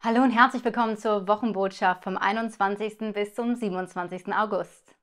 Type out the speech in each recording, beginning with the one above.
Hallo und herzlich willkommen zur Wochenbotschaft vom 21. bis zum 27. August.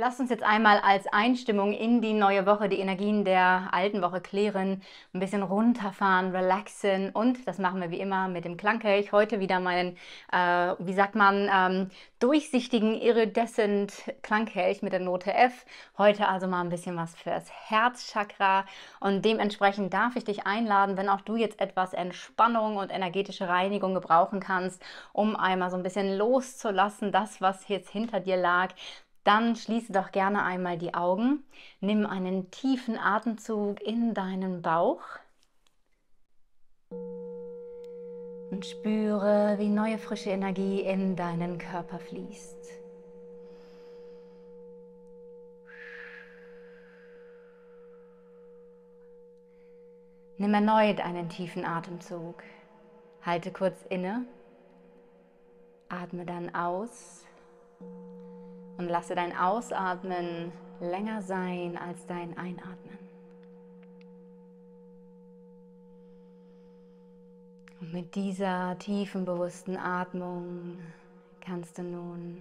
Lasst uns jetzt einmal als Einstimmung in die neue Woche die Energien der alten Woche klären, ein bisschen runterfahren, relaxen und das machen wir wie immer mit dem Klangkelch. Heute wieder meinen, äh, wie sagt man, ähm, durchsichtigen, iridescent Klangkelch mit der Note F. Heute also mal ein bisschen was fürs Herzchakra und dementsprechend darf ich dich einladen, wenn auch du jetzt etwas Entspannung und energetische Reinigung gebrauchen kannst, um einmal so ein bisschen loszulassen, das, was jetzt hinter dir lag, dann schließe doch gerne einmal die Augen, nimm einen tiefen Atemzug in deinen Bauch und spüre, wie neue frische Energie in deinen Körper fließt. Nimm erneut einen tiefen Atemzug. Halte kurz inne. Atme dann aus und lasse dein Ausatmen länger sein als dein Einatmen. Und mit dieser tiefen, bewussten Atmung kannst du nun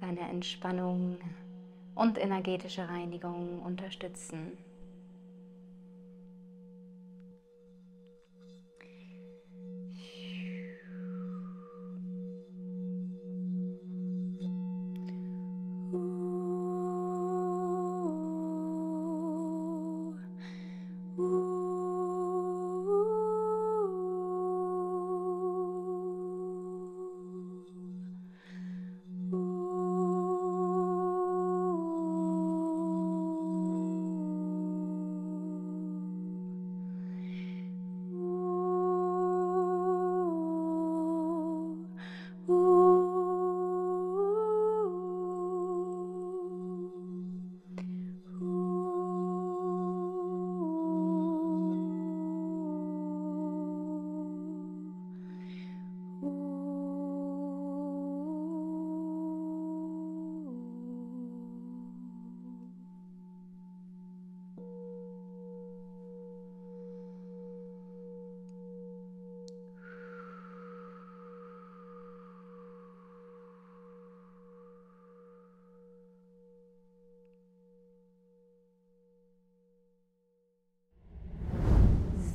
deine Entspannung und energetische Reinigung unterstützen.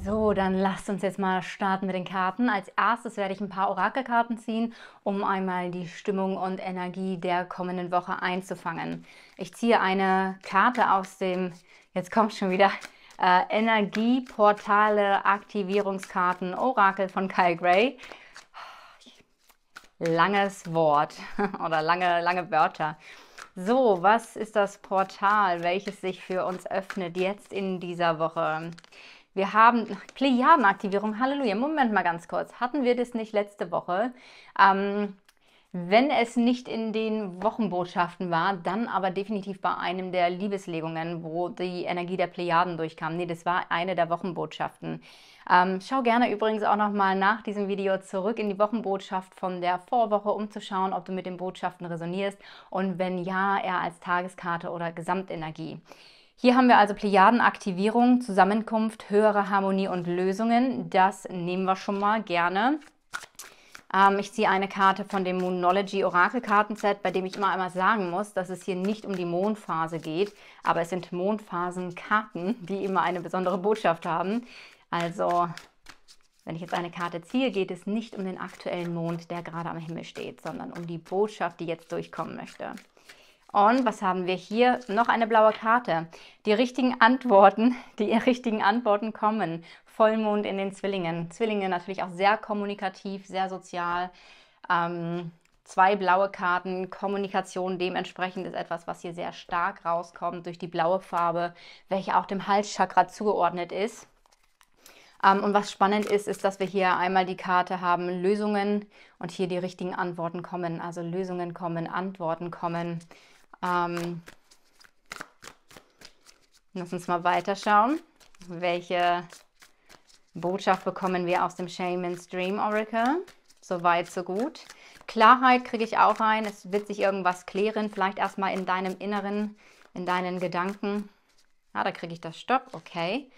So, dann lasst uns jetzt mal starten mit den Karten. Als erstes werde ich ein paar Orakelkarten ziehen, um einmal die Stimmung und Energie der kommenden Woche einzufangen. Ich ziehe eine Karte aus dem, jetzt kommt schon wieder, äh, Energieportale Aktivierungskarten Orakel von Kyle Gray. Langes Wort oder lange, lange Wörter. So, was ist das Portal, welches sich für uns öffnet jetzt in dieser Woche? Wir haben Plejadenaktivierung. Halleluja. Moment mal ganz kurz. Hatten wir das nicht letzte Woche? Ähm, wenn es nicht in den Wochenbotschaften war, dann aber definitiv bei einem der Liebeslegungen, wo die Energie der Plejaden durchkam. Nee, das war eine der Wochenbotschaften. Ähm, schau gerne übrigens auch nochmal nach diesem Video zurück in die Wochenbotschaft von der Vorwoche, um zu schauen, ob du mit den Botschaften resonierst und wenn ja, eher als Tageskarte oder Gesamtenergie. Hier haben wir also Plejadenaktivierung, Zusammenkunft, höhere Harmonie und Lösungen. Das nehmen wir schon mal gerne. Ähm, ich ziehe eine Karte von dem Moonology Orakel Kartenset, bei dem ich immer einmal sagen muss, dass es hier nicht um die Mondphase geht, aber es sind Mondphasenkarten, die immer eine besondere Botschaft haben. Also wenn ich jetzt eine Karte ziehe, geht es nicht um den aktuellen Mond, der gerade am Himmel steht, sondern um die Botschaft, die jetzt durchkommen möchte. Und was haben wir hier? Noch eine blaue Karte. Die richtigen Antworten, die richtigen Antworten kommen. Vollmond in den Zwillingen. Zwillinge natürlich auch sehr kommunikativ, sehr sozial. Ähm, zwei blaue Karten, Kommunikation dementsprechend ist etwas, was hier sehr stark rauskommt durch die blaue Farbe, welche auch dem Halschakra zugeordnet ist. Ähm, und was spannend ist, ist, dass wir hier einmal die Karte haben, Lösungen und hier die richtigen Antworten kommen. Also Lösungen kommen, Antworten kommen. Ähm, lass uns mal weiterschauen. Welche Botschaft bekommen wir aus dem Shaman's Dream Oracle? So weit, so gut. Klarheit kriege ich auch ein. Es wird sich irgendwas klären. Vielleicht erstmal in deinem Inneren, in deinen Gedanken. Ah, da kriege ich das Stopp. Okay.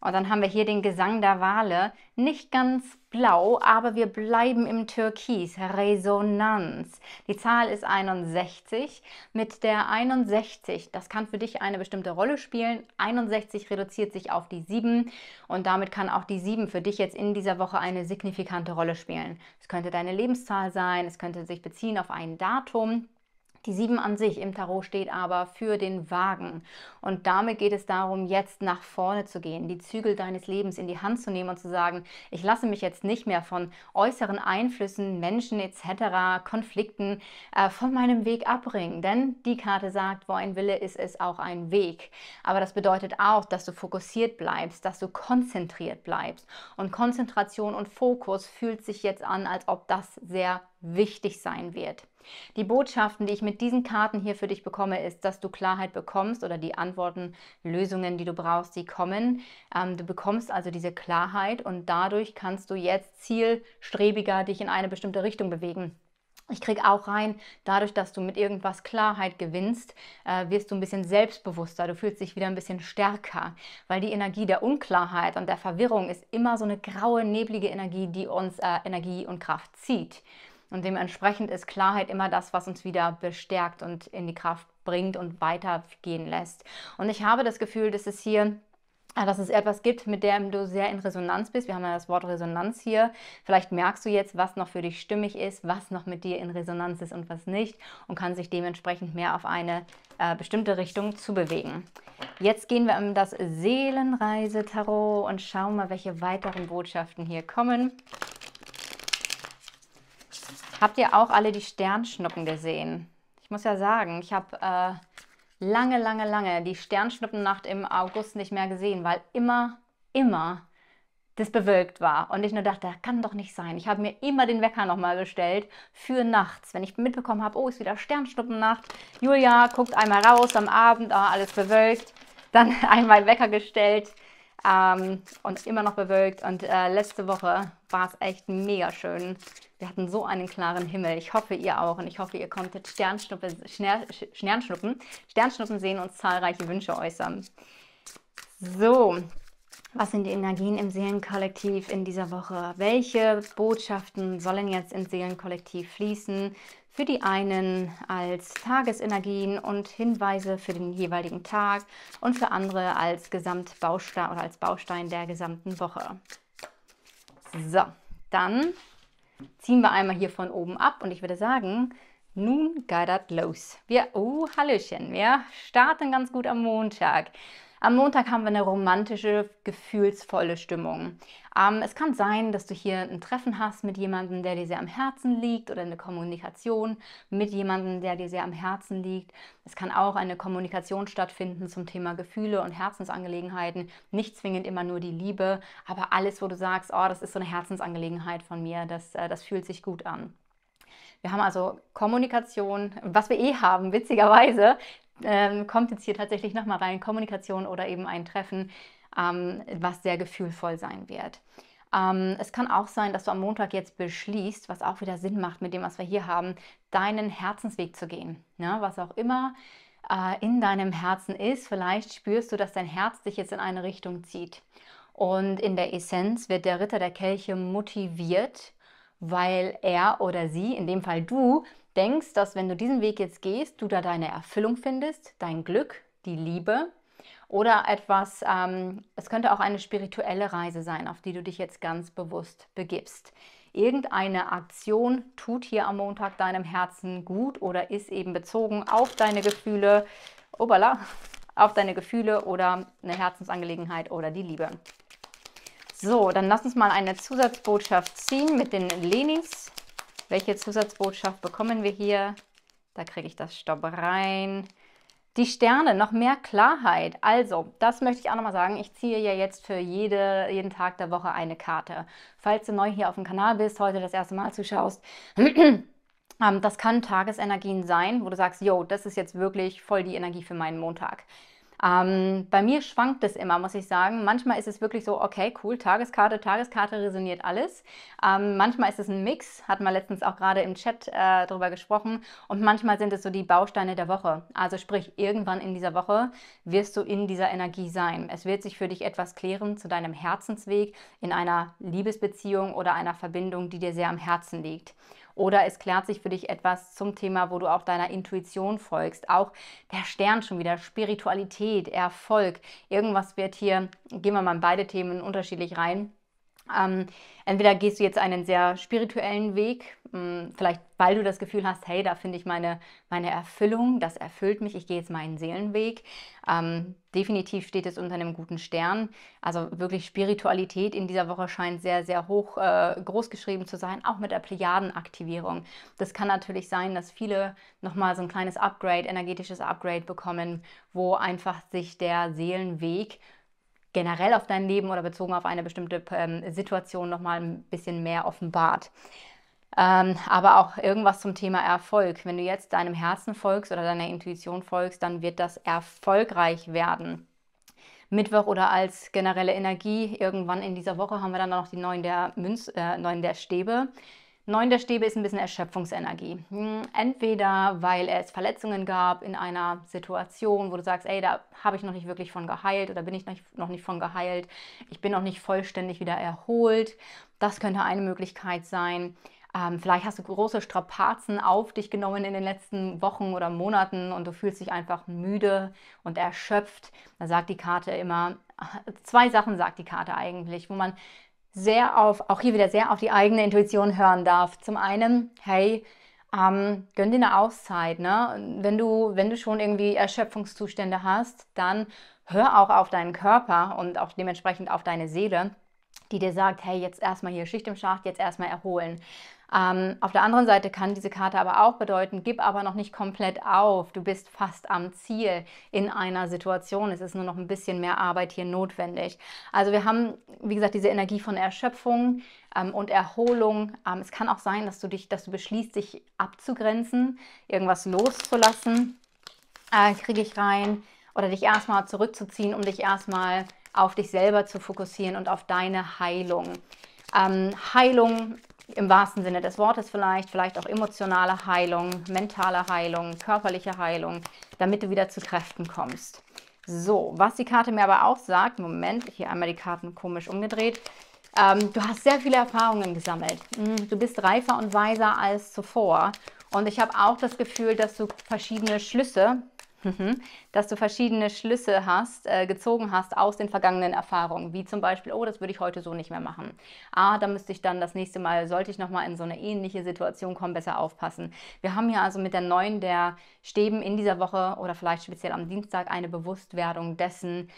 Und dann haben wir hier den Gesang der Wale. Nicht ganz blau, aber wir bleiben im Türkis. Resonanz. Die Zahl ist 61. Mit der 61, das kann für dich eine bestimmte Rolle spielen. 61 reduziert sich auf die 7 und damit kann auch die 7 für dich jetzt in dieser Woche eine signifikante Rolle spielen. Es könnte deine Lebenszahl sein, es könnte sich beziehen auf ein Datum. Die 7 an sich im Tarot steht aber für den Wagen. Und damit geht es darum, jetzt nach vorne zu gehen, die Zügel deines Lebens in die Hand zu nehmen und zu sagen, ich lasse mich jetzt nicht mehr von äußeren Einflüssen, Menschen etc., Konflikten äh, von meinem Weg abbringen. Denn die Karte sagt, wo ein Wille ist, ist auch ein Weg. Aber das bedeutet auch, dass du fokussiert bleibst, dass du konzentriert bleibst. Und Konzentration und Fokus fühlt sich jetzt an, als ob das sehr wichtig sein wird. Die Botschaften, die ich mit diesen Karten hier für dich bekomme, ist, dass du Klarheit bekommst oder die Antworten, Lösungen, die du brauchst, die kommen. Ähm, du bekommst also diese Klarheit und dadurch kannst du jetzt zielstrebiger dich in eine bestimmte Richtung bewegen. Ich kriege auch rein, dadurch, dass du mit irgendwas Klarheit gewinnst, äh, wirst du ein bisschen selbstbewusster, du fühlst dich wieder ein bisschen stärker, weil die Energie der Unklarheit und der Verwirrung ist immer so eine graue, neblige Energie, die uns äh, Energie und Kraft zieht. Und dementsprechend ist Klarheit immer das, was uns wieder bestärkt und in die Kraft bringt und weitergehen lässt. Und ich habe das Gefühl, dass es hier äh, dass es etwas gibt, mit dem du sehr in Resonanz bist. Wir haben ja das Wort Resonanz hier. Vielleicht merkst du jetzt, was noch für dich stimmig ist, was noch mit dir in Resonanz ist und was nicht und kann sich dementsprechend mehr auf eine äh, bestimmte Richtung zu bewegen. Jetzt gehen wir an das Seelenreise-Tarot und schauen mal, welche weiteren Botschaften hier kommen. Habt ihr auch alle die Sternschnuppen gesehen? Ich muss ja sagen, ich habe äh, lange, lange, lange die Sternschnuppennacht im August nicht mehr gesehen, weil immer, immer das bewölkt war. Und ich nur dachte, das kann doch nicht sein. Ich habe mir immer den Wecker nochmal bestellt für nachts. Wenn ich mitbekommen habe, oh, ist wieder Sternschnuppennacht. Julia guckt einmal raus am Abend, ah, alles bewölkt. Dann einmal Wecker gestellt, ähm, und immer noch bewölkt. Und äh, letzte Woche war es echt mega schön. Wir hatten so einen klaren Himmel. Ich hoffe, ihr auch. Und ich hoffe, ihr konntet Sternschnuppen, Sternschnuppen, Sternschnuppen sehen und zahlreiche Wünsche äußern. So, was sind die Energien im Seelenkollektiv in dieser Woche? Welche Botschaften sollen jetzt ins Seelenkollektiv fließen? für die einen als Tagesenergien und Hinweise für den jeweiligen Tag und für andere als Gesamtbaustein oder als Baustein der gesamten Woche. So, dann ziehen wir einmal hier von oben ab und ich würde sagen, nun geht das los. Wir, oh, Hallöchen, wir starten ganz gut am Montag. Am Montag haben wir eine romantische, gefühlsvolle Stimmung. Ähm, es kann sein, dass du hier ein Treffen hast mit jemandem, der dir sehr am Herzen liegt oder eine Kommunikation mit jemandem, der dir sehr am Herzen liegt. Es kann auch eine Kommunikation stattfinden zum Thema Gefühle und Herzensangelegenheiten. Nicht zwingend immer nur die Liebe, aber alles, wo du sagst, oh, das ist so eine Herzensangelegenheit von mir, das, äh, das fühlt sich gut an. Wir haben also Kommunikation, was wir eh haben, witzigerweise, ähm, kommt jetzt hier tatsächlich nochmal rein, Kommunikation oder eben ein Treffen, ähm, was sehr gefühlvoll sein wird. Ähm, es kann auch sein, dass du am Montag jetzt beschließt, was auch wieder Sinn macht mit dem, was wir hier haben, deinen Herzensweg zu gehen. Ne? Was auch immer äh, in deinem Herzen ist, vielleicht spürst du, dass dein Herz dich jetzt in eine Richtung zieht. Und in der Essenz wird der Ritter der Kelche motiviert, weil er oder sie, in dem Fall du, denkst, dass wenn du diesen Weg jetzt gehst, du da deine Erfüllung findest, dein Glück, die Liebe oder etwas, ähm, es könnte auch eine spirituelle Reise sein, auf die du dich jetzt ganz bewusst begibst. Irgendeine Aktion tut hier am Montag deinem Herzen gut oder ist eben bezogen auf deine Gefühle, obala, auf deine Gefühle oder eine Herzensangelegenheit oder die Liebe. So, dann lass uns mal eine Zusatzbotschaft ziehen mit den Lenis. Welche Zusatzbotschaft bekommen wir hier? Da kriege ich das Stopp rein. Die Sterne, noch mehr Klarheit. Also, das möchte ich auch nochmal sagen. Ich ziehe ja jetzt für jede, jeden Tag der Woche eine Karte. Falls du neu hier auf dem Kanal bist, heute das erste Mal zuschaust, ähm, das kann Tagesenergien sein, wo du sagst, yo, das ist jetzt wirklich voll die Energie für meinen Montag. Ähm, bei mir schwankt es immer, muss ich sagen. Manchmal ist es wirklich so, okay, cool, Tageskarte, Tageskarte resoniert alles. Ähm, manchmal ist es ein Mix, hat man letztens auch gerade im Chat äh, drüber gesprochen. Und manchmal sind es so die Bausteine der Woche. Also sprich, irgendwann in dieser Woche wirst du in dieser Energie sein. Es wird sich für dich etwas klären zu deinem Herzensweg in einer Liebesbeziehung oder einer Verbindung, die dir sehr am Herzen liegt oder es klärt sich für dich etwas zum Thema, wo du auch deiner Intuition folgst. Auch der Stern schon wieder, Spiritualität, Erfolg, irgendwas wird hier, gehen wir mal in beide Themen unterschiedlich rein ähm, entweder gehst du jetzt einen sehr spirituellen Weg, mh, hm, vielleicht weil du das Gefühl hast, hey, da finde ich meine, meine Erfüllung, das erfüllt mich, ich gehe jetzt meinen Seelenweg. Ähm, definitiv steht es unter einem guten Stern. Also wirklich Spiritualität in dieser Woche scheint sehr, sehr hoch äh, groß geschrieben zu sein, auch mit der Plejadenaktivierung. Das kann natürlich sein, dass viele nochmal so ein kleines Upgrade, energetisches Upgrade bekommen, wo einfach sich der Seelenweg generell auf dein Leben oder bezogen auf eine bestimmte ähm, Situation nochmal ein bisschen mehr offenbart. Ähm, aber auch irgendwas zum Thema Erfolg. Wenn du jetzt deinem Herzen folgst oder deiner Intuition folgst, dann wird das erfolgreich werden. Mittwoch oder als generelle Energie. Irgendwann in dieser Woche haben wir dann noch die neuen der, Münz, äh, neun der Stäbe. Neun der Stäbe ist ein bisschen Erschöpfungsenergie. Hm, entweder, weil es Verletzungen gab in einer Situation, wo du sagst, ey, da habe ich noch nicht wirklich von geheilt oder bin ich noch nicht von geheilt, ich bin noch nicht vollständig wieder erholt. Das könnte eine Möglichkeit sein. Ähm, vielleicht hast du große Strapazen auf dich genommen in den letzten Wochen oder Monaten und du fühlst dich einfach müde und erschöpft. Da sagt die Karte immer, zwei Sachen sagt die Karte eigentlich, wo man sehr auf, auch hier wieder sehr auf die eigene Intuition hören darf. Zum einen, hey, ähm, gönn dir eine Auszeit. Ne? Wenn, du, wenn du schon irgendwie Erschöpfungszustände hast, dann hör auch auf deinen Körper und auch dementsprechend auf deine Seele die dir sagt, hey, jetzt erstmal hier Schicht im Schacht, jetzt erstmal erholen. Ähm, auf der anderen Seite kann diese Karte aber auch bedeuten, gib aber noch nicht komplett auf. Du bist fast am Ziel in einer Situation. Es ist nur noch ein bisschen mehr Arbeit hier notwendig. Also wir haben, wie gesagt, diese Energie von Erschöpfung ähm, und Erholung. Ähm, es kann auch sein, dass du dich, dass du beschließt, dich abzugrenzen, irgendwas loszulassen, äh, kriege ich rein. Oder dich erstmal zurückzuziehen, um dich erstmal zu auf dich selber zu fokussieren und auf deine Heilung. Ähm, Heilung im wahrsten Sinne des Wortes vielleicht, vielleicht auch emotionale Heilung, mentale Heilung, körperliche Heilung, damit du wieder zu Kräften kommst. So, was die Karte mir aber auch sagt, Moment, hier einmal die Karten komisch umgedreht. Ähm, du hast sehr viele Erfahrungen gesammelt. Mhm, du bist reifer und weiser als zuvor. Und ich habe auch das Gefühl, dass du verschiedene Schlüsse Mhm. Dass du verschiedene Schlüsse hast, äh, gezogen hast aus den vergangenen Erfahrungen, wie zum Beispiel, oh, das würde ich heute so nicht mehr machen. Ah, da müsste ich dann das nächste Mal, sollte ich nochmal in so eine ähnliche Situation kommen, besser aufpassen. Wir haben ja also mit der neuen der Stäben in dieser Woche oder vielleicht speziell am Dienstag eine Bewusstwerdung dessen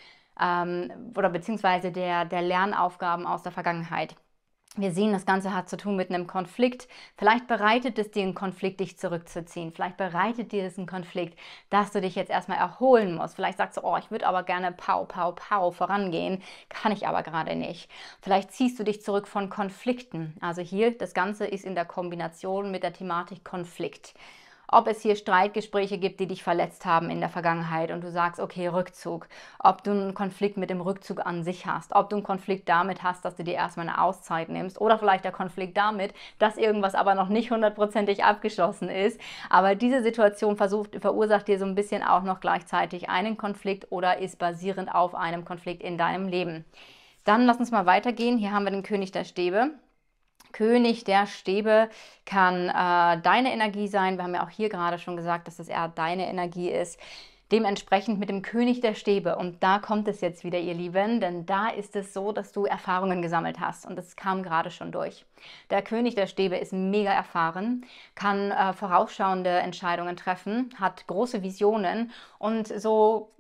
ähm, oder beziehungsweise der, der Lernaufgaben aus der Vergangenheit wir sehen, das Ganze hat zu tun mit einem Konflikt. Vielleicht bereitet es dir einen Konflikt, dich zurückzuziehen. Vielleicht bereitet dir es einen Konflikt, dass du dich jetzt erstmal erholen musst. Vielleicht sagst du, oh, ich würde aber gerne pau, pau, pau vorangehen. Kann ich aber gerade nicht. Vielleicht ziehst du dich zurück von Konflikten. Also hier, das Ganze ist in der Kombination mit der Thematik Konflikt ob es hier Streitgespräche gibt, die dich verletzt haben in der Vergangenheit und du sagst, okay, Rückzug, ob du einen Konflikt mit dem Rückzug an sich hast, ob du einen Konflikt damit hast, dass du dir erstmal eine Auszeit nimmst oder vielleicht der Konflikt damit, dass irgendwas aber noch nicht hundertprozentig abgeschlossen ist. Aber diese Situation versucht, verursacht dir so ein bisschen auch noch gleichzeitig einen Konflikt oder ist basierend auf einem Konflikt in deinem Leben. Dann lass uns mal weitergehen. Hier haben wir den König der Stäbe. König der Stäbe kann äh, deine Energie sein. Wir haben ja auch hier gerade schon gesagt, dass das eher deine Energie ist. Dementsprechend mit dem König der Stäbe. Und da kommt es jetzt wieder, ihr Lieben, denn da ist es so, dass du Erfahrungen gesammelt hast. Und das kam gerade schon durch. Der König der Stäbe ist mega erfahren, kann äh, vorausschauende Entscheidungen treffen, hat große Visionen und so,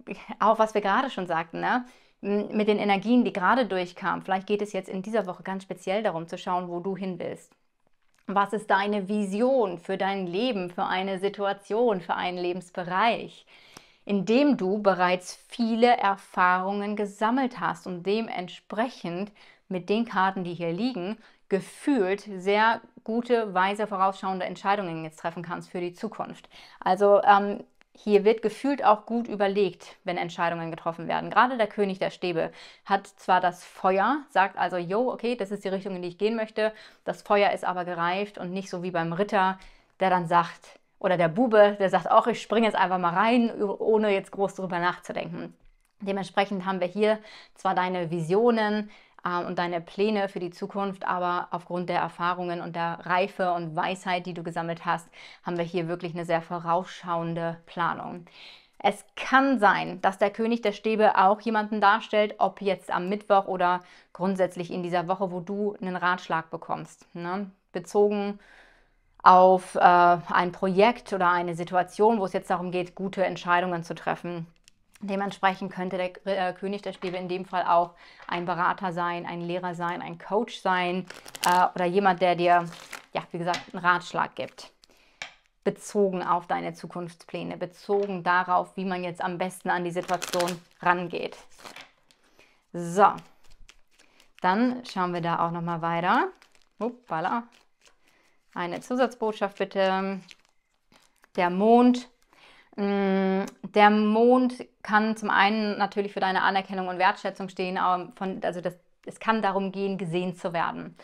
auch was wir gerade schon sagten, ne? mit den Energien, die gerade durchkamen. Vielleicht geht es jetzt in dieser Woche ganz speziell darum zu schauen, wo du hin willst. Was ist deine Vision für dein Leben, für eine Situation, für einen Lebensbereich, in dem du bereits viele Erfahrungen gesammelt hast und dementsprechend mit den Karten, die hier liegen, gefühlt sehr gute, weise, vorausschauende Entscheidungen jetzt treffen kannst für die Zukunft. Also ähm, hier wird gefühlt auch gut überlegt, wenn Entscheidungen getroffen werden. Gerade der König der Stäbe hat zwar das Feuer, sagt also, jo, okay, das ist die Richtung, in die ich gehen möchte. Das Feuer ist aber gereift und nicht so wie beim Ritter, der dann sagt, oder der Bube, der sagt, auch ich springe jetzt einfach mal rein, ohne jetzt groß darüber nachzudenken. Dementsprechend haben wir hier zwar deine Visionen, äh, und deine Pläne für die Zukunft. Aber aufgrund der Erfahrungen und der Reife und Weisheit, die du gesammelt hast, haben wir hier wirklich eine sehr vorausschauende Planung. Es kann sein, dass der König der Stäbe auch jemanden darstellt, ob jetzt am Mittwoch oder grundsätzlich in dieser Woche, wo du einen Ratschlag bekommst. Ne? Bezogen auf äh, ein Projekt oder eine Situation, wo es jetzt darum geht, gute Entscheidungen zu treffen. Dementsprechend könnte der äh, König der Stäbe in dem Fall auch ein Berater sein, ein Lehrer sein, ein Coach sein äh, oder jemand, der dir, ja, wie gesagt, einen Ratschlag gibt. Bezogen auf deine Zukunftspläne, bezogen darauf, wie man jetzt am besten an die Situation rangeht. So, dann schauen wir da auch nochmal weiter. Uppala. Eine Zusatzbotschaft bitte. Der Mond Mm, der Mond kann zum einen natürlich für deine Anerkennung und Wertschätzung stehen, von, also das, es kann darum gehen, gesehen zu werden.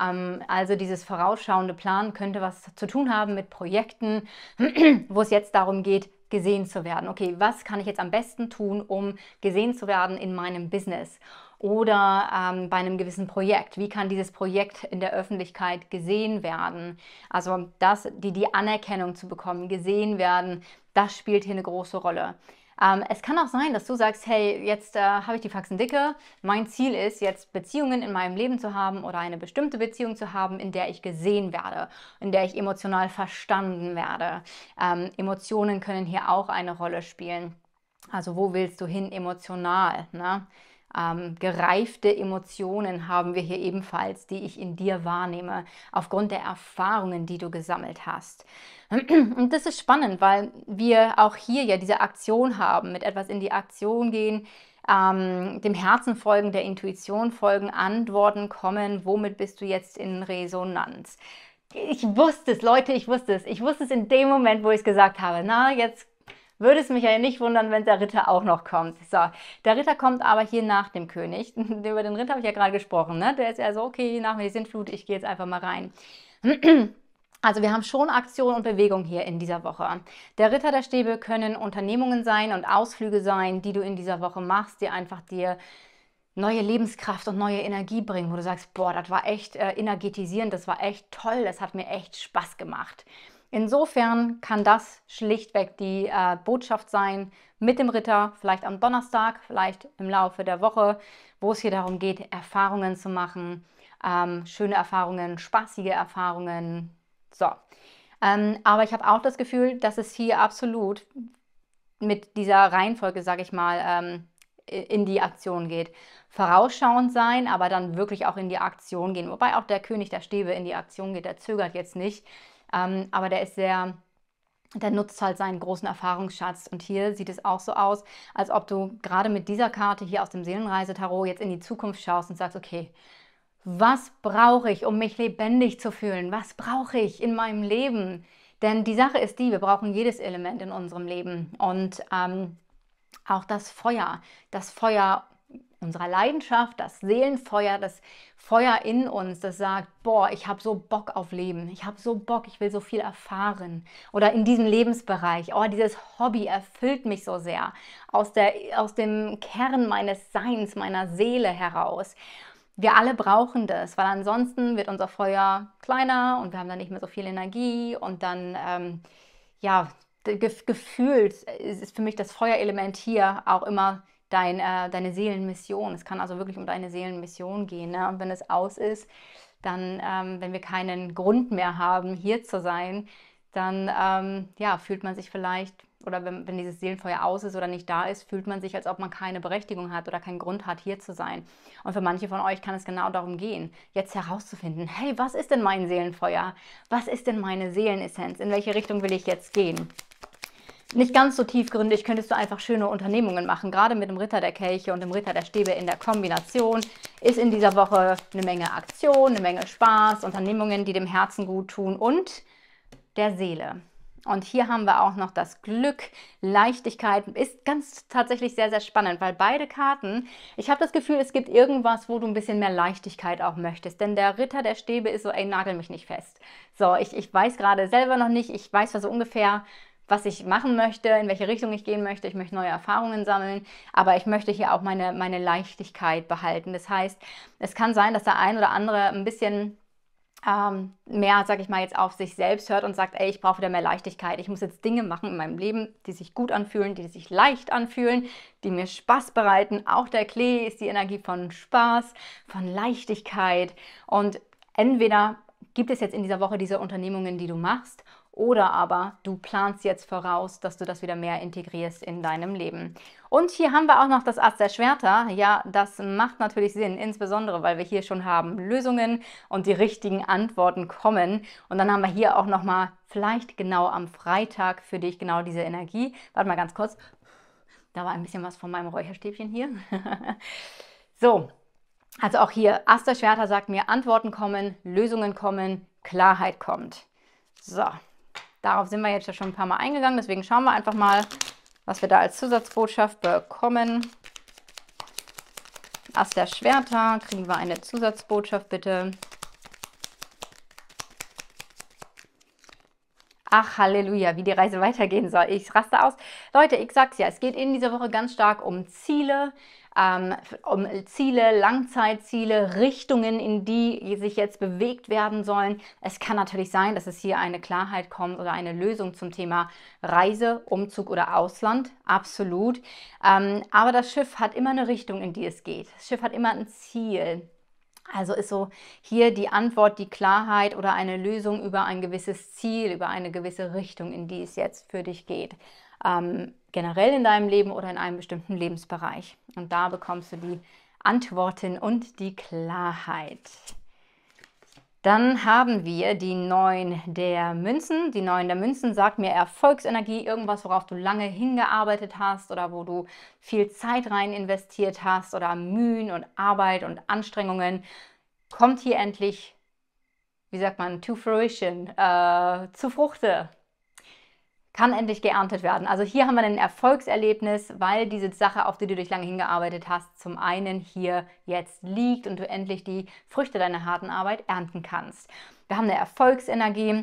Ähm, also dieses vorausschauende Plan könnte was zu tun haben mit Projekten, wo es jetzt darum geht, gesehen zu werden. Okay, was kann ich jetzt am besten tun, um gesehen zu werden in meinem Business? oder ähm, bei einem gewissen Projekt. Wie kann dieses Projekt in der Öffentlichkeit gesehen werden? Also das, die, die Anerkennung zu bekommen, gesehen werden, das spielt hier eine große Rolle. Ähm, es kann auch sein, dass du sagst, hey, jetzt äh, habe ich die Faxen dicke. Mein Ziel ist jetzt Beziehungen in meinem Leben zu haben oder eine bestimmte Beziehung zu haben, in der ich gesehen werde, in der ich emotional verstanden werde. Ähm, Emotionen können hier auch eine Rolle spielen. Also wo willst du hin emotional? Ne? ähm, gereifte Emotionen haben wir hier ebenfalls, die ich in dir wahrnehme, aufgrund der Erfahrungen, die du gesammelt hast. Und das ist spannend, weil wir auch hier ja diese Aktion haben, mit etwas in die Aktion gehen, ähm, dem Herzen folgen, der Intuition folgen, Antworten kommen, womit bist du jetzt in Resonanz? ich wusste es, Leute, ich wusste es. Ich wusste es in dem Moment, wo ich es gesagt habe. Na, jetzt würde es mich ja nicht wundern, wenn der Ritter auch noch kommt. So, der Ritter kommt aber hier nach dem König. Über den Ritter habe ich ja gerade gesprochen. Ne? Der ist ja so, okay, nach mir sind Flut, ich gehe jetzt einfach mal rein. Also wir haben schon Aktion und Bewegung hier in dieser Woche. Der Ritter der Stäbe können Unternehmungen sein und Ausflüge sein, die du in dieser Woche machst, die einfach dir neue Lebenskraft und neue Energie bringen, wo du sagst, boah, das war echt äh, energetisierend, das war echt toll, das hat mir echt Spaß gemacht. Insofern kann das schlichtweg die äh, Botschaft sein mit dem Ritter, vielleicht am Donnerstag, vielleicht im Laufe der Woche, wo es hier darum geht, Erfahrungen zu machen, ähm, schöne Erfahrungen, spaßige Erfahrungen. So. Ähm, aber ich habe auch das Gefühl, dass es hier absolut mit dieser Reihenfolge, sage ich mal, ähm, in die Aktion geht. Vorausschauend sein, aber dann wirklich auch in die Aktion gehen. Wobei auch der König der Stäbe in die Aktion geht, der zögert jetzt nicht. Ähm, aber der ist sehr, der nutzt halt seinen großen Erfahrungsschatz. Und hier sieht es auch so aus, als ob du gerade mit dieser Karte hier aus dem Seelenreisetarot jetzt in die Zukunft schaust und sagst, okay, was brauche ich, um mich lebendig zu fühlen? Was brauche ich in meinem Leben? Denn die Sache ist die, wir brauchen jedes Element in unserem Leben. Und ähm, auch das Feuer. Das Feuer unserer Leidenschaft, das Seelenfeuer, das Feuer in uns, das sagt, boah, ich habe so Bock auf Leben, ich habe so Bock, ich will so viel erfahren. Oder in diesem Lebensbereich, oh, dieses Hobby erfüllt mich so sehr aus, der, aus dem Kern meines Seins, meiner Seele heraus. Wir alle brauchen das, weil ansonsten wird unser Feuer kleiner und wir haben dann nicht mehr so viel Energie und dann, ähm, ja, gefühlt ist für mich das Feuerelement hier auch immer dein, äh, deine Seelenmission. Es kann also wirklich um deine Seelenmission gehen. Ne? Und wenn es aus ist, dann, ähm, wenn wir keinen Grund mehr haben, hier zu sein, dann ähm, ja, fühlt man sich vielleicht, oder wenn, wenn dieses Seelenfeuer aus ist oder nicht da ist, fühlt man sich, als ob man keine Berechtigung hat oder keinen Grund hat, hier zu sein. Und für manche von euch kann es genau darum gehen, jetzt herauszufinden, hey, was ist denn mein Seelenfeuer? Was ist denn meine Seelenessenz? In welche Richtung will ich jetzt gehen? nicht ganz so tiefgründig könntest du einfach schöne Unternehmungen machen. Gerade mit dem Ritter der Kelche und dem Ritter der Stäbe in der Kombination ist in dieser Woche eine Menge Aktion, eine Menge Spaß, Unternehmungen, die dem Herzen gut tun und der Seele. Und hier haben wir auch noch das Glück, Leichtigkeit. Ist ganz tatsächlich sehr, sehr spannend, weil beide Karten, ich habe das Gefühl, es gibt irgendwas, wo du ein bisschen mehr Leichtigkeit auch möchtest. Denn der Ritter der Stäbe ist so, ey, nagel mich nicht fest. So, ich, ich weiß gerade selber noch nicht, ich weiß so ungefähr, was ich machen möchte, in welche Richtung ich gehen möchte. Ich möchte neue Erfahrungen sammeln, aber ich möchte hier auch meine, meine Leichtigkeit behalten. Das heißt, es kann sein, dass der ein oder andere ein bisschen ähm, mehr, sag ich mal, jetzt auf sich selbst hört und sagt, ey, ich brauche wieder mehr Leichtigkeit. Ich muss jetzt Dinge machen in meinem Leben, die sich gut anfühlen, die sich leicht anfühlen, die mir Spaß bereiten. Auch der Klee ist die Energie von Spaß, von Leichtigkeit. Und entweder gibt es jetzt in dieser Woche diese Unternehmungen, die du machst, oder aber du planst jetzt voraus, dass du das wieder mehr integrierst in deinem Leben. Und hier haben wir auch noch das Ass der Schwerter. Ja, das macht natürlich Sinn, insbesondere weil wir hier schon haben Lösungen und die richtigen Antworten kommen. Und dann haben wir hier auch nochmal vielleicht genau am Freitag für dich genau diese Energie. Warte mal ganz kurz. Da war ein bisschen was von meinem Räucherstäbchen hier. so, also auch hier, Aster Schwerter sagt mir, Antworten kommen, Lösungen kommen, Klarheit kommt. So. Darauf sind wir jetzt ja schon ein paar Mal eingegangen, deswegen schauen wir einfach mal, was wir da als Zusatzbotschaft bekommen. Ast der Schwerter kriegen wir eine Zusatzbotschaft bitte. Ach, Halleluja, wie die Reise weitergehen soll. Ich raste aus. Leute, ich sag's ja, es geht in dieser Woche ganz stark um Ziele, ähm, um Ziele, Langzeitziele, Richtungen, in die sich jetzt bewegt werden sollen. Es kann natürlich sein, dass es hier eine Klarheit kommt oder eine Lösung zum Thema Reise, Umzug oder Ausland. Absolut. Ähm, aber das Schiff hat immer eine Richtung, in die es geht. Das Schiff hat immer ein Ziel. Also ist so hier die Antwort die Klarheit oder eine Lösung über ein gewisses Ziel, über eine gewisse Richtung, in die es jetzt für dich geht. Ähm, generell in deinem Leben oder in einem bestimmten Lebensbereich. Und da bekommst du die Antworten und die Klarheit. Dann haben wir die neun der Münzen. Die neun der Münzen sagt mir Erfolgsenergie, irgendwas, worauf du lange hingearbeitet hast oder wo du viel Zeit rein investiert hast oder Mühen und Arbeit und Anstrengungen. Kommt hier endlich, wie sagt man, to fruition, äh, zu Fruchte kann endlich geerntet werden. Also hier haben wir ein Erfolgserlebnis, weil diese Sache, auf die du dich lange hingearbeitet hast, zum einen hier jetzt liegt und du endlich die Früchte deiner harten Arbeit ernten kannst. Wir haben eine Erfolgsenergie.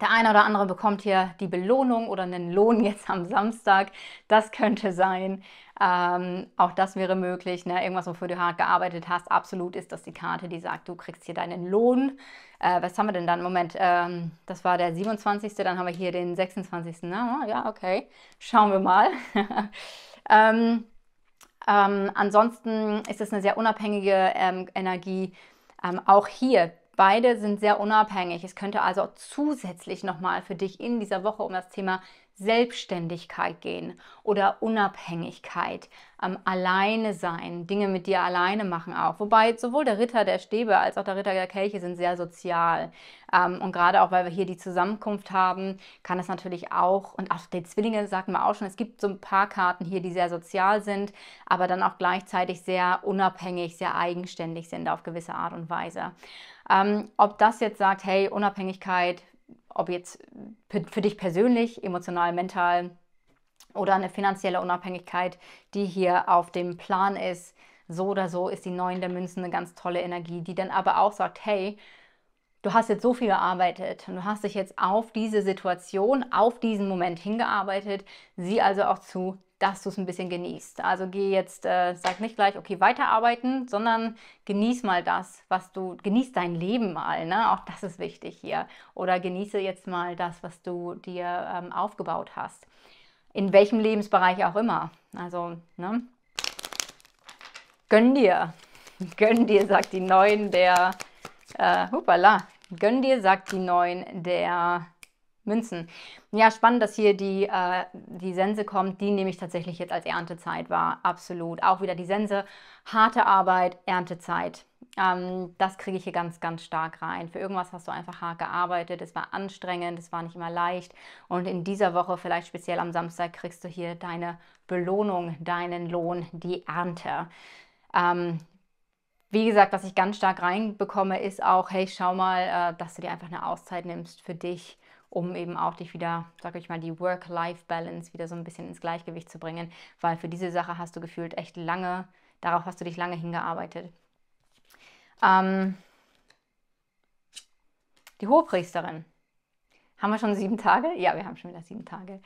Der eine oder andere bekommt hier die Belohnung oder einen Lohn jetzt am Samstag. Das könnte sein. Ähm, auch das wäre möglich. Ne? Irgendwas, wofür du hart gearbeitet hast. Absolut ist das die Karte, die sagt, du kriegst hier deinen Lohn. Äh, was haben wir denn dann? Moment, ähm, das war der 27. Dann haben wir hier den 26. Na, ja, okay. Schauen wir mal. Ähm, ähm, ansonsten ist es eine sehr unabhängige ähm, Energie. Ähm, auch hier Beide sind sehr unabhängig. Es könnte also zusätzlich nochmal für dich in dieser Woche um das Thema Selbstständigkeit gehen oder Unabhängigkeit, ähm, alleine sein, Dinge mit dir alleine machen auch. Wobei sowohl der Ritter der Stäbe als auch der Ritter der Kelche sind sehr sozial. Ähm, und gerade auch, weil wir hier die Zusammenkunft haben, kann es natürlich auch, und auch die Zwillinge sagten wir auch schon, es gibt so ein paar Karten hier, die sehr sozial sind, aber dann auch gleichzeitig sehr unabhängig, sehr eigenständig sind auf gewisse Art und Weise. Ähm, ob das jetzt sagt, hey, Unabhängigkeit, ob jetzt äh, für dich persönlich, emotional, mental oder eine finanzielle Unabhängigkeit, die hier auf dem Plan ist, so oder so ist die Neun der Münzen eine ganz tolle Energie, die dann aber auch sagt, hey, du hast jetzt so viel gearbeitet und du hast dich jetzt auf diese Situation, auf diesen Moment hingearbeitet, sie also auch zu, dass du es ein bisschen genießt. Also geh jetzt, äh, sag nicht gleich, okay, weiterarbeiten, sondern genieß mal das, was du, genieß dein Leben mal, ne? auch das ist wichtig hier. Oder genieße jetzt mal das, was du dir ähm, aufgebaut hast. In welchem Lebensbereich auch immer. Also, ne? Gönn dir, gönn dir, sagt die Neuen der, äh, hupala, gönn dir, sagt die Neuen der Münzen. Ja, spannend, dass hier die, äh, die Sense kommt. Die nehme ich tatsächlich jetzt als Erntezeit wahr. Absolut. Auch wieder die Sense. Harte Arbeit, Erntezeit. Ähm, das kriege ich hier ganz, ganz stark rein. Für irgendwas hast du einfach hart gearbeitet. Es war anstrengend, es war nicht immer leicht. Und in dieser Woche, vielleicht speziell am Samstag, kriegst du hier deine Belohnung, deinen Lohn, die Ernte. Ähm, wie gesagt, was ich ganz stark reinbekomme, ist auch, hey, schau mal, äh, dass du dir einfach eine Auszeit nimmst für dich um eben auch dich wieder, sag ich mal, die Work-Life-Balance wieder so ein bisschen ins Gleichgewicht zu bringen, weil für diese Sache hast du gefühlt echt lange, darauf hast du dich lange hingearbeitet. Ähm, die Hohepriesterin. Haben wir schon sieben Tage? Ja, wir haben schon wieder sieben Tage.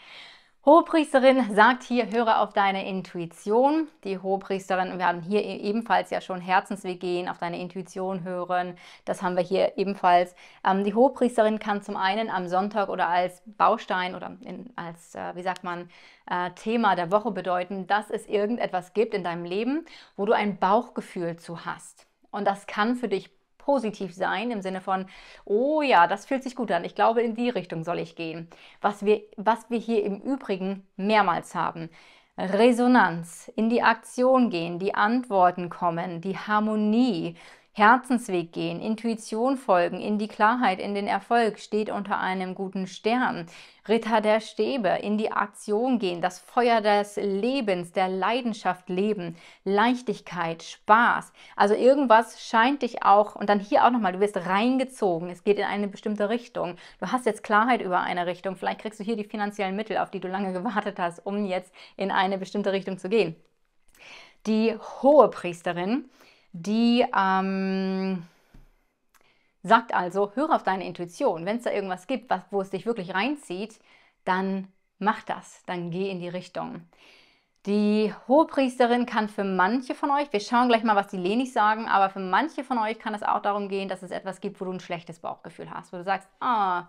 Hohepriesterin sagt hier, höre auf deine Intuition. Die Hohepriesterin werden hier e- ebenfalls ja schon Herzensweg gehen, auf deine Intuition hören. Das haben wir hier ebenfalls. Ähm, die Hohepriesterin kann zum einen am Sonntag oder als Baustein oder in, als, äh, wie sagt man, äh, Thema der Woche bedeuten, dass es irgendetwas gibt in deinem Leben, wo du ein Bauchgefühl zu hast. Und das kann für dich positiv sein im Sinne von, oh ja, das fühlt sich gut an, ich glaube, in die Richtung soll ich gehen. Was wir, was wir hier im Übrigen mehrmals haben. Resonanz, in die Aktion gehen, die Antworten kommen, die Harmonie, Herzensweg gehen, Intuition folgen, in die Klarheit, in den Erfolg, steht unter einem guten Stern. Ritter der Stäbe, in die Aktion gehen, das Feuer des Lebens, der Leidenschaft leben, Leichtigkeit, Spaß. Also irgendwas scheint dich auch, und dann hier auch nochmal, du wirst reingezogen, es geht in eine bestimmte Richtung. Du hast jetzt Klarheit über eine Richtung, vielleicht kriegst du hier die finanziellen Mittel, auf die du lange gewartet hast, um jetzt in eine bestimmte Richtung zu gehen. Die hohe Priesterin, die ähm, sagt also, höre auf deine Intuition. Wenn es da irgendwas gibt, was, wo es dich wirklich reinzieht, dann mach das, dann geh in die Richtung. Die Hohepriesterin kann für manche von euch, wir schauen gleich mal, was die Lenig sagen, aber für manche von euch kann es auch darum gehen, dass es etwas gibt, wo du ein schlechtes Bauchgefühl hast, wo du sagst, ah, oh,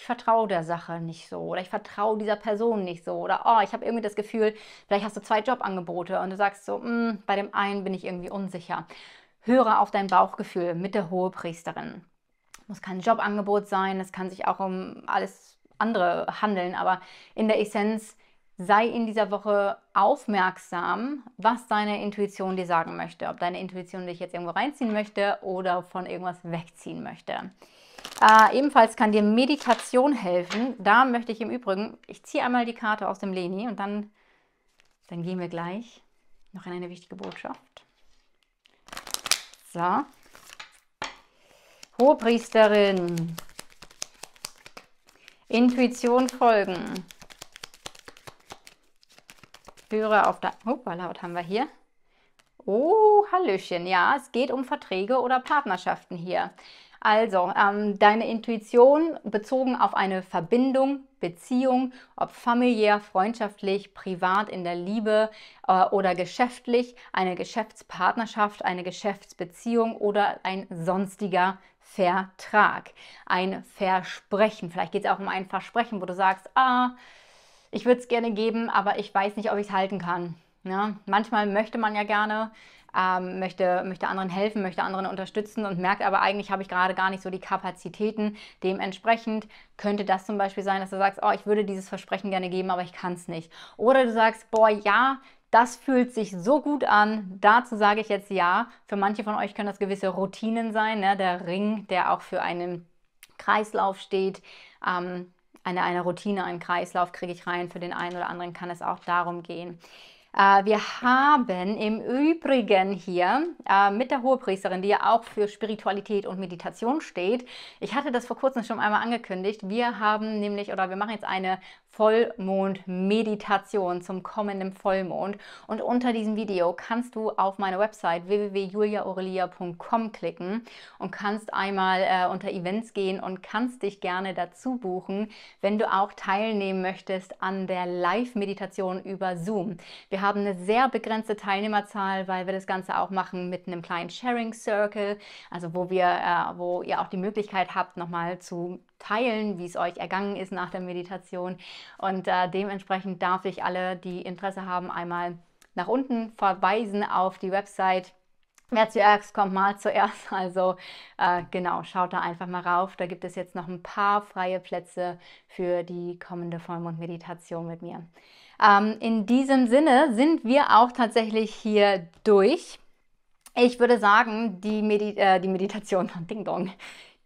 ich vertraue der Sache nicht so oder ich vertraue dieser Person nicht so oder oh, ich habe irgendwie das Gefühl, vielleicht hast du zwei Jobangebote und du sagst so, mm, bei dem einen bin ich irgendwie unsicher. Höre auf dein Bauchgefühl mit der Hohepriesterin. Muss kein Jobangebot sein, es kann sich auch um alles andere handeln, aber in der Essenz sei in dieser Woche aufmerksam, was deine Intuition dir sagen möchte. Ob deine Intuition dich jetzt irgendwo reinziehen möchte oder von irgendwas wegziehen möchte. Äh, ebenfalls kann dir Meditation helfen. Da möchte ich im Übrigen, ich ziehe einmal die Karte aus dem Leni und dann, dann gehen wir gleich noch in eine wichtige Botschaft. So. Hohepriesterin. Intuition folgen. Höre auf der... Hoppala, was haben wir hier? Oh, Hallöchen. Ja, es geht um Verträge oder Partnerschaften hier. Also, ähm, deine Intuition bezogen auf eine Verbindung, Beziehung, ob familiär, freundschaftlich, privat, in der Liebe äh, oder geschäftlich, eine Geschäftspartnerschaft, eine Geschäftsbeziehung oder ein sonstiger Vertrag, ein Versprechen. Vielleicht geht es auch um ein Versprechen, wo du sagst, ah, ich würde es gerne geben, aber ich weiß nicht, ob ich es halten kann. Ja, ne? manchmal möchte man ja gerne, ähm, möchte, möchte anderen helfen, möchte anderen unterstützen und merkt aber eigentlich habe ich gerade gar nicht so die Kapazitäten. Dementsprechend könnte das zum Beispiel sein, dass du sagst, oh, ich würde dieses Versprechen gerne geben, aber ich kann es nicht. Oder du sagst, boah, ja, das fühlt sich so gut an. Dazu sage ich jetzt ja. Für manche von euch können das gewisse Routinen sein, ne? der Ring, der auch für einen Kreislauf steht. Ähm, eine, eine Routine, einen Kreislauf kriege ich rein. Für den einen oder anderen kann es auch darum gehen. Äh, wir haben im Übrigen hier äh, mit der Hohepriesterin, die ja auch für Spiritualität und Meditation steht, ich hatte das vor kurzem schon einmal angekündigt, wir haben nämlich oder wir machen jetzt eine Vollmond-Meditation zum kommenden Vollmond. Und unter diesem Video kannst du auf meine Website www.juliaaurelia.com klicken und kannst einmal äh, unter Events gehen und kannst dich gerne dazu buchen, wenn du auch teilnehmen möchtest an der Live-Meditation über Zoom. Wir wir haben eine sehr begrenzte Teilnehmerzahl, weil wir das Ganze auch machen mit einem kleinen Sharing Circle, also wo wir, äh, wo ihr auch die Möglichkeit habt, nochmal zu teilen, wie es euch ergangen ist nach der Meditation. Und äh, dementsprechend darf ich alle, die Interesse haben, einmal nach unten verweisen auf die Website Wer zuerst kommt, mal zuerst. Also äh, genau, schaut da einfach mal rauf. Da gibt es jetzt noch ein paar freie Plätze für die kommende Vollmond-Meditation mit mir. Ähm, in diesem Sinne sind wir auch tatsächlich hier durch. Ich würde sagen, die, Medi äh, die Meditation, Ding Dong,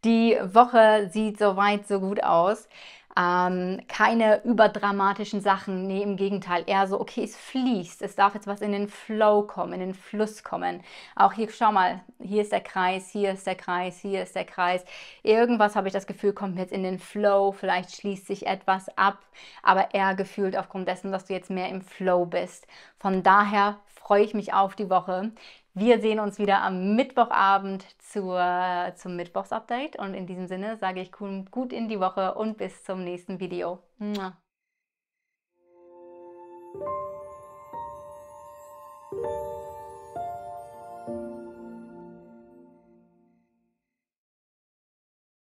die Woche sieht soweit so gut aus ähm, keine überdramatischen Sachen. Nee, im Gegenteil, eher so, okay, es fließt. Es darf jetzt was in den Flow kommen, in den Fluss kommen. Auch hier, schau mal, hier ist der Kreis, hier ist der Kreis, hier ist der Kreis. Irgendwas habe ich das Gefühl, kommt jetzt in den Flow. Vielleicht schließt sich etwas ab, aber eher gefühlt aufgrund dessen, dass du jetzt mehr im Flow bist. Von daher freue ich mich auf die Woche. Wir sehen uns wieder am Mittwochabend zur, zum Mittwochsupdate und in diesem Sinne sage ich gut in die Woche und bis zum nächsten Video. Mua.